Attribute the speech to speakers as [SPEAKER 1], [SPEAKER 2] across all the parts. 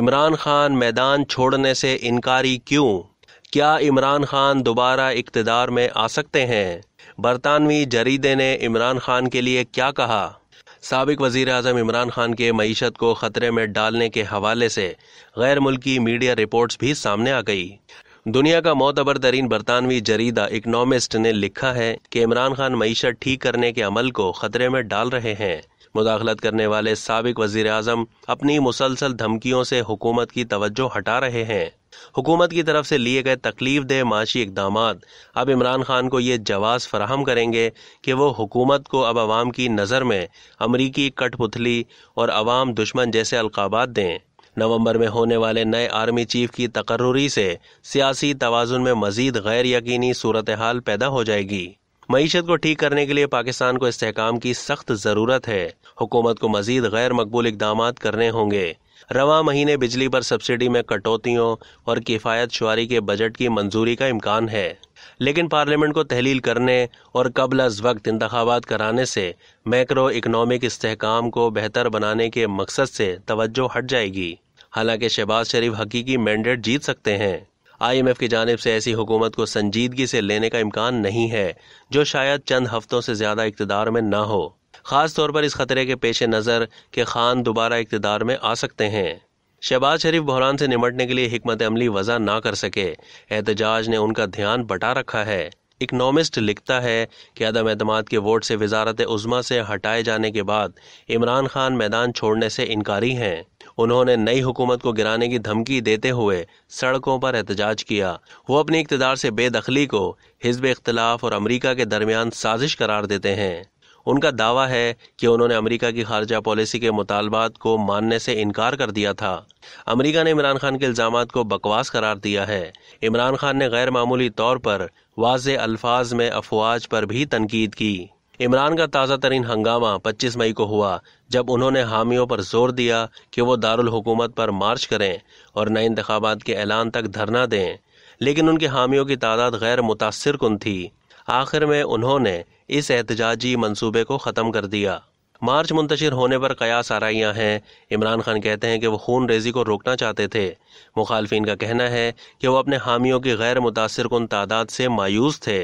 [SPEAKER 1] इमरान खान मैदान छोड़ने से इनकारी क्यों क्या इमरान खान दोबारा इकतदार में आ सकते हैं बरतानवी जरीदे ने इमरान खान के लिए क्या कहा सबक वज़ी अजम इमरान खान के मीशत को ख़तरे में डालने के हवाले से गैर मुल्की मीडिया रिपोर्ट्स भी सामने आ गई दुनिया का मोतबर तरीन बरतानवी जरीदा इकनॉमिस्ट ने लिखा है कि इमरान खान मीशत ठीक करने के अमल को ख़तरे में डाल रहे हैं मुदाखलत करने वाले सबक वजीर अजम अपनी मुसलसल धमकियों से हुकूमत की तवज्जो हटा रहे हैं हुकूमत की तरफ से लिए गए तकलीफ दह माशी इकदाम अब इमरान खान को ये जवाब फराहम करेंगे कि वो हुकूमत को अब आवाम की नज़र में अमरीकी कठपुतली और अवाम दुश्मन जैसे अलकाबात दें नवंबर में होने वाले नए आर्मी चीफ की तकर्री से सियासी तोज़ुन में मजीद गैर यकीनी सूरत हाल पैदा हो जाएगी मीशत को ठीक करने के लिए पाकिस्तान को इसकाम की सख्त ज़रूरत है हुकूमत को मजीद गैर मकबूल इकदाम करने होंगे रवा महीने बिजली पर सब्सिडी में कटौतियों और किफ़ायत शुारी के बजट की मंजूरी का इम्कान है लेकिन पार्लियामेंट को तहलील करने और कबल अज वक्त इंतबात कराने से मैक्रो इकनॉमिक इसकाम को बेहतर बनाने के मकसद से तोज्जो हट जाएगी हालांकि शहबाज शरीफ हकीकी मैंडेट जीत सकते हैं आईएमएफ की जानब से ऐसी हुकूमत को संजीदगी से लेने का इम्कान नहीं है जो शायद चंद हफ्तों से ज़्यादा इकतदार में ना हो खास तौर पर इस खतरे के पेश नज़र के खान दोबारा इकतदार में आ सकते हैं शहबाज शरीफ बहरान से निमटने के लिए हमत अमली वजह ना कर सके एहतजाज ने उनका ध्यान बटा रखा है इकनॉमिस्ट लिखता है कि अदम अतमाद के वोट से वजारत उज़मा से हटाए जाने के बाद इमरान खान मैदान छोड़ने से इनकारी हैं उन्होंने नई हुकूमत को गिराने की धमकी देते हुए सड़कों पर एहतजाज किया वो अपनी इकतदार से बेदखली को हिजब इख्तलाफ और अमरीका के दरमियान साजिश करार देते हैं उनका दावा है कि उन्होंने अमेरिका की खारजा पॉलिसी के मुतालबात को मानने से इनकार कर दिया था अमेरिका ने इमरान खान के इल्ज़ाम को बकवास करार दिया है इमरान खान ने गैर मामूली तौर पर वाज अल्फाज में अफवाज पर भी तनकीद की इमरान का ताज़ा तरीन हंगामा 25 मई को हुआ जब उन्होंने हामियों पर जोर दिया कि वो दारुल हुकूमत पर मार्च करें और नए इंतबात के ऐलान तक धरना दें लेकिन उनके हामियों की तादाद गैर मुतासर कन थी आखिर में उन्होंने इस एहतजाजी मनसूबे को ख़त्म कर दिया मार्च मुंतशिर होने पर कयास आरइयाँ हैं इमरान खान कहते हैं कि वो खून रेजी को रोकना चाहते थे मुखालफी का कहना है कि वो अपने हामियों की गैर मुतासर कन तादाद से मायूस थे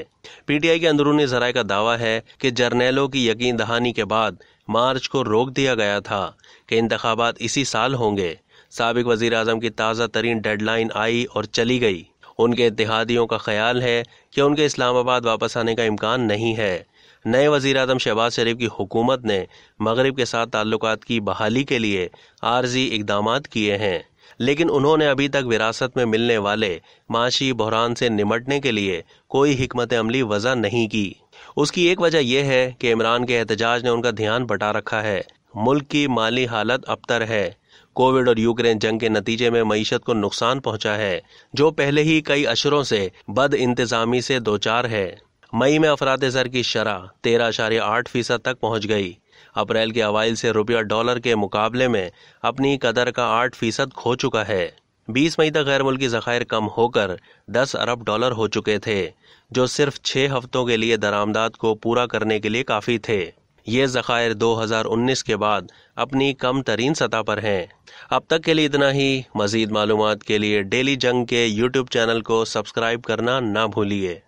[SPEAKER 1] पी टी आई के अंदरूनी जराये का दावा है कि जर्नेलों की यकीन दहानी के बाद मार्च को रोक दिया गया था कि इंतबात इसी साल होंगे सबक वज़ी अजम की ताज़ा तरीन डेडलाइन आई और चली गई उनके इतिहादियों का ख्याल है कि उनके इस्लामाबाद वापस आने का इम्कान नहीं है नए वजीर अजम शहबाज शरीफ की हुकूमत ने मगरब के साथ ताल्लुक की बहाली के लिए आर्जी इकदाम किए हैं लेकिन उन्होंने अभी तक विरासत में मिलने वाले माशी बहरान से निमटने के लिए कोई हमत अमली वजह नहीं की उसकी एक वजह यह है कि इमरान के एहतजाज ने उनका ध्यान बटा रखा है मुल्क की माली हालत अबतर है कोविड और यूक्रेन जंग के नतीजे में मीशत को नुकसान पहुंचा है जो पहले ही कई अशरों से बद इंतजामी से दो चार है मई में अफराद जर की शरह तेरह अशार्य आठ फीसद तक पहुँच गई अप्रैल के अवाइल से रुपया डॉलर के मुकाबले में अपनी कदर का आठ फीसद खो चुका है बीस मई तक गैर मुल्की जखायर कम होकर दस अरब डॉलर हो चुके थे जो सिर्फ छः हफ्तों के लिए दरामदाद को पूरा करने के लिए काफ़ी थे ये जखायर 2019 के बाद अपनी कम तरीन सतह पर हैं अब तक के लिए इतना ही मज़ीद मालूम के लिए डेली जंग के यूट्यूब चैनल को सब्सक्राइब करना ना भूलिए